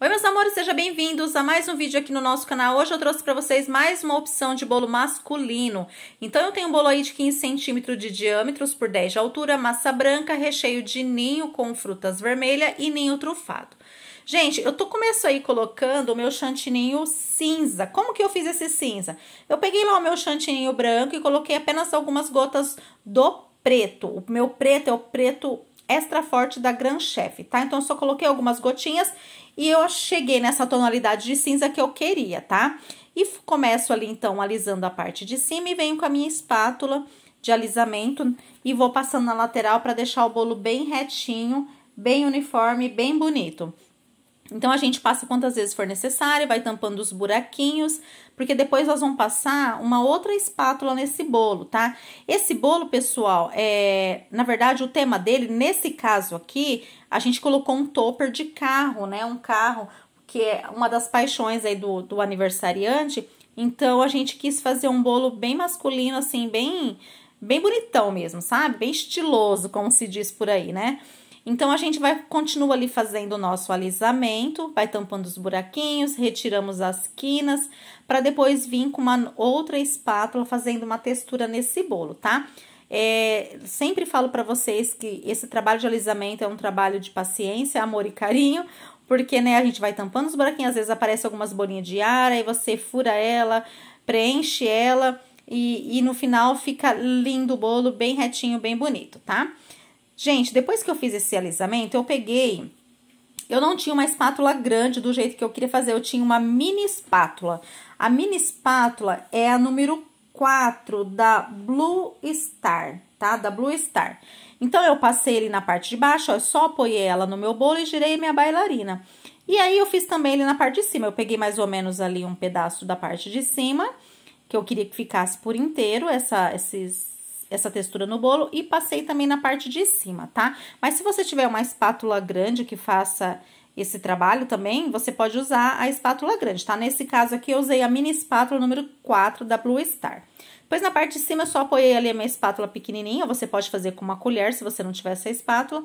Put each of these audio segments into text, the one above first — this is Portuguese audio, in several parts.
Oi meus amores, sejam bem-vindos a mais um vídeo aqui no nosso canal. Hoje eu trouxe para vocês mais uma opção de bolo masculino. Então eu tenho um bolo aí de 15 centímetros de diâmetros por 10 de altura, massa branca, recheio de ninho com frutas vermelhas e ninho trufado. Gente, eu tô começo aí colocando o meu chantininho cinza. Como que eu fiz esse cinza? Eu peguei lá o meu chantininho branco e coloquei apenas algumas gotas do preto. O meu preto é o preto extra forte da Grand Chef, tá? Então, eu só coloquei algumas gotinhas e eu cheguei nessa tonalidade de cinza que eu queria, tá? E começo ali, então, alisando a parte de cima e venho com a minha espátula de alisamento e vou passando na lateral para deixar o bolo bem retinho, bem uniforme, bem bonito. Então, a gente passa quantas vezes for necessário, vai tampando os buraquinhos, porque depois nós vamos passar uma outra espátula nesse bolo, tá? Esse bolo, pessoal, é, na verdade, o tema dele, nesse caso aqui, a gente colocou um topper de carro, né? Um carro que é uma das paixões aí do, do aniversariante. Então, a gente quis fazer um bolo bem masculino, assim, bem, bem bonitão mesmo, sabe? Bem estiloso, como se diz por aí, né? Então, a gente vai continua ali fazendo o nosso alisamento, vai tampando os buraquinhos, retiramos as quinas, para depois vir com uma outra espátula fazendo uma textura nesse bolo, tá? É, sempre falo para vocês que esse trabalho de alisamento é um trabalho de paciência, amor e carinho, porque, né, a gente vai tampando os buraquinhos, às vezes aparece algumas bolinhas de ar, aí você fura ela, preenche ela... E, e, no final fica lindo o bolo, bem retinho, bem bonito, tá? Gente, depois que eu fiz esse alisamento, eu peguei... Eu não tinha uma espátula grande do jeito que eu queria fazer, eu tinha uma mini espátula. A mini espátula é a número 4 da Blue Star, tá? Da Blue Star. Então, eu passei ele na parte de baixo, ó, só apoiei ela no meu bolo e girei minha bailarina. E aí, eu fiz também ele na parte de cima. Eu peguei mais ou menos ali um pedaço da parte de cima, que eu queria que ficasse por inteiro essa, esses, essa textura no bolo e passei também na parte de cima, tá? Mas se você tiver uma espátula grande que faça esse trabalho também, você pode usar a espátula grande, tá? Nesse caso aqui, eu usei a mini espátula número 4 da Blue Star. Depois, na parte de cima, eu só apoiei ali a minha espátula pequenininha, você pode fazer com uma colher, se você não tiver essa espátula.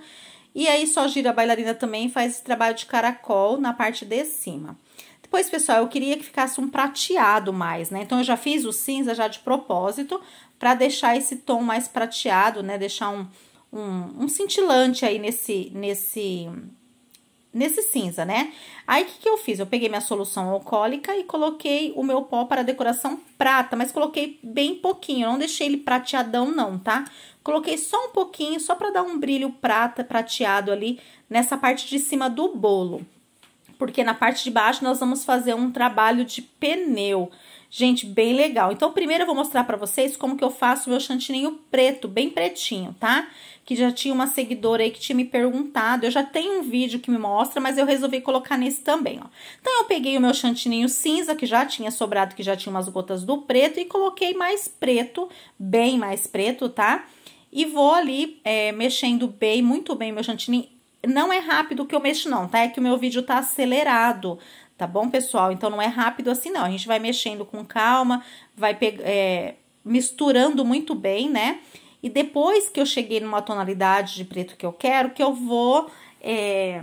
E aí, só gira a bailarina também e faz esse trabalho de caracol na parte de cima. Depois, pessoal, eu queria que ficasse um prateado mais, né? Então, eu já fiz o cinza já de propósito para deixar esse tom mais prateado, né? Deixar um, um, um cintilante aí nesse, nesse, nesse cinza, né? Aí, o que, que eu fiz? Eu peguei minha solução alcoólica e coloquei o meu pó para decoração prata, mas coloquei bem pouquinho, não deixei ele prateadão não, tá? Coloquei só um pouquinho, só para dar um brilho prata, prateado ali nessa parte de cima do bolo porque na parte de baixo nós vamos fazer um trabalho de pneu. Gente, bem legal. Então, primeiro eu vou mostrar pra vocês como que eu faço o meu chantininho preto, bem pretinho, tá? Que já tinha uma seguidora aí que tinha me perguntado. Eu já tenho um vídeo que me mostra, mas eu resolvi colocar nesse também, ó. Então, eu peguei o meu chantininho cinza, que já tinha sobrado, que já tinha umas gotas do preto, e coloquei mais preto, bem mais preto, tá? E vou ali é, mexendo bem, muito bem meu chantininho. Não é rápido que eu mexo não, tá? É que o meu vídeo tá acelerado, tá bom, pessoal? Então, não é rápido assim não. A gente vai mexendo com calma, vai é, misturando muito bem, né? E depois que eu cheguei numa tonalidade de preto que eu quero, que eu vou... É,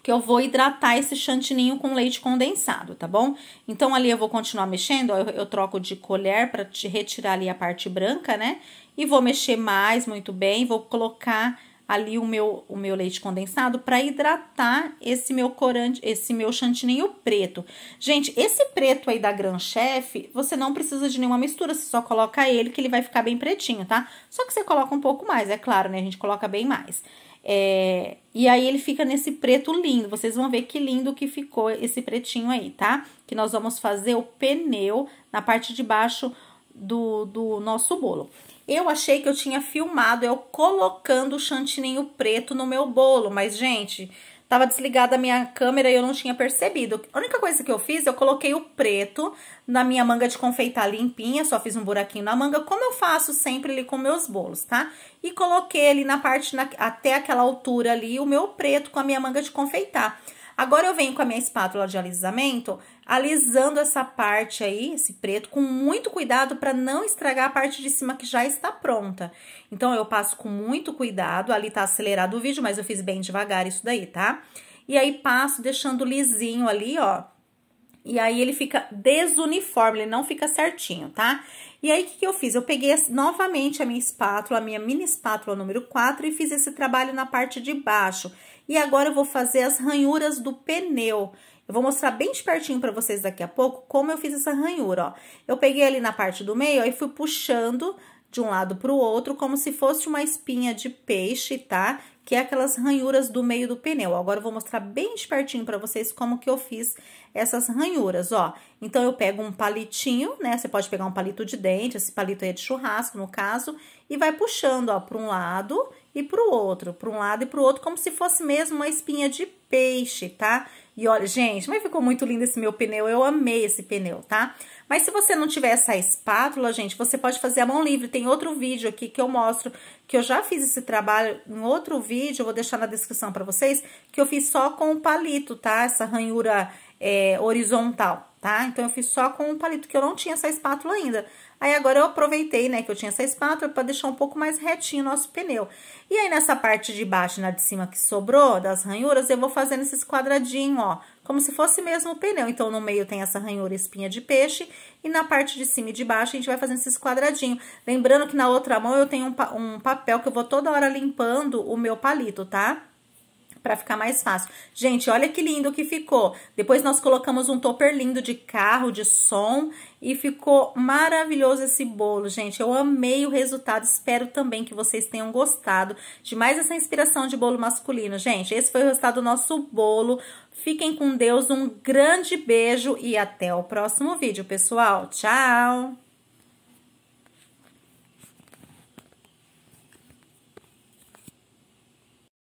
que eu vou hidratar esse chantininho com leite condensado, tá bom? Então, ali eu vou continuar mexendo, ó, eu, eu, troco de colher para retirar ali a parte branca, né? E vou mexer mais, muito bem, vou colocar ali o meu, o meu leite condensado para hidratar esse meu corante, esse meu chantininho preto. Gente, esse preto aí da Gran Chef, você não precisa de nenhuma mistura, você só coloca ele que ele vai ficar bem pretinho, tá? Só que você coloca um pouco mais, é claro, né? A gente coloca bem mais. É, e aí ele fica nesse preto lindo, vocês vão ver que lindo que ficou esse pretinho aí, tá? Que nós vamos fazer o pneu na parte de baixo do, do nosso bolo. Eu achei que eu tinha filmado eu colocando o chantininho preto no meu bolo, mas, gente, tava desligada a minha câmera e eu não tinha percebido. A única coisa que eu fiz, eu coloquei o preto na minha manga de confeitar limpinha, só fiz um buraquinho na manga, como eu faço sempre ali com meus bolos, tá? E coloquei ali na parte, na, até aquela altura ali, o meu preto com a minha manga de confeitar. Agora eu venho com a minha espátula de alisamento, alisando essa parte aí, esse preto, com muito cuidado para não estragar a parte de cima que já está pronta. Então, eu passo com muito cuidado, ali tá acelerado o vídeo, mas eu fiz bem devagar isso daí, tá? E aí, passo deixando lisinho ali, ó, e aí ele fica desuniforme, ele não fica certinho, tá? E aí, o que, que eu fiz? Eu peguei novamente a minha espátula, a minha mini espátula número 4 e fiz esse trabalho na parte de baixo. E agora eu vou fazer as ranhuras do pneu. Eu vou mostrar bem de pertinho para vocês daqui a pouco como eu fiz essa ranhura, ó. Eu peguei ali na parte do meio ó, e fui puxando de um lado para o outro, como se fosse uma espinha de peixe, tá? Que é aquelas ranhuras do meio do pneu. Agora eu vou mostrar bem espertinho para vocês como que eu fiz essas ranhuras, ó. Então, eu pego um palitinho, né? Você pode pegar um palito de dente, esse palito aí é de churrasco, no caso, e vai puxando, ó, para um lado e para o outro, para um lado e para o outro, como se fosse mesmo uma espinha de peixe, tá? Tá? E olha, gente, mas ficou muito lindo esse meu pneu, eu amei esse pneu, tá? Mas se você não tiver essa espátula, gente, você pode fazer a mão livre. Tem outro vídeo aqui que eu mostro, que eu já fiz esse trabalho em outro vídeo, eu vou deixar na descrição pra vocês, que eu fiz só com o palito, tá? Essa ranhura é, horizontal, tá? Então, eu fiz só com um palito, que eu não tinha essa espátula ainda. Aí, agora eu aproveitei, né, que eu tinha essa espátula para deixar um pouco mais retinho o nosso pneu. E aí, nessa parte de baixo e na de cima que sobrou das ranhuras, eu vou fazendo esses quadradinhos, ó, como se fosse mesmo o pneu. Então, no meio tem essa ranhura espinha de peixe e na parte de cima e de baixo a gente vai fazendo esses quadradinhos. Lembrando que na outra mão eu tenho um, pa um papel que eu vou toda hora limpando o meu palito, Tá? para ficar mais fácil. Gente, olha que lindo que ficou. Depois nós colocamos um topper lindo de carro, de som e ficou maravilhoso esse bolo, gente. Eu amei o resultado, espero também que vocês tenham gostado de mais essa inspiração de bolo masculino. Gente, esse foi o resultado do nosso bolo. Fiquem com Deus, um grande beijo e até o próximo vídeo, pessoal. Tchau!